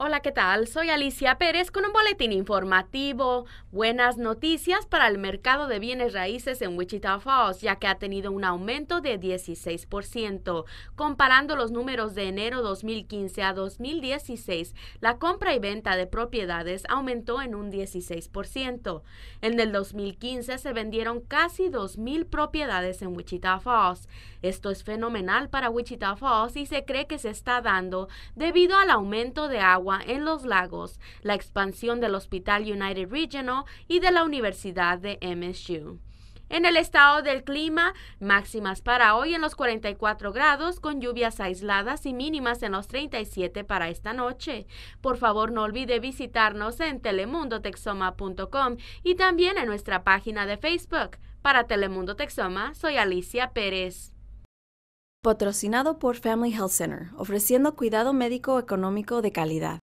Hola, ¿qué tal? Soy Alicia Pérez con un boletín informativo. Buenas noticias para el mercado de bienes raíces en Wichita Falls, ya que ha tenido un aumento de 16%. Comparando los números de enero 2015 a 2016, la compra y venta de propiedades aumentó en un 16%. En el 2015 se vendieron casi 2.000 propiedades en Wichita Falls. Esto es fenomenal para Wichita Falls y se cree que se está dando debido al aumento de agua en los lagos, la expansión del Hospital United Regional y de la Universidad de MSU. En el estado del clima, máximas para hoy en los 44 grados con lluvias aisladas y mínimas en los 37 para esta noche. Por favor, no olvide visitarnos en telemundotexoma.com y también en nuestra página de Facebook. Para Telemundo Texoma, soy Alicia Pérez. Patrocinado por Family Health Center, ofreciendo cuidado médico económico de calidad.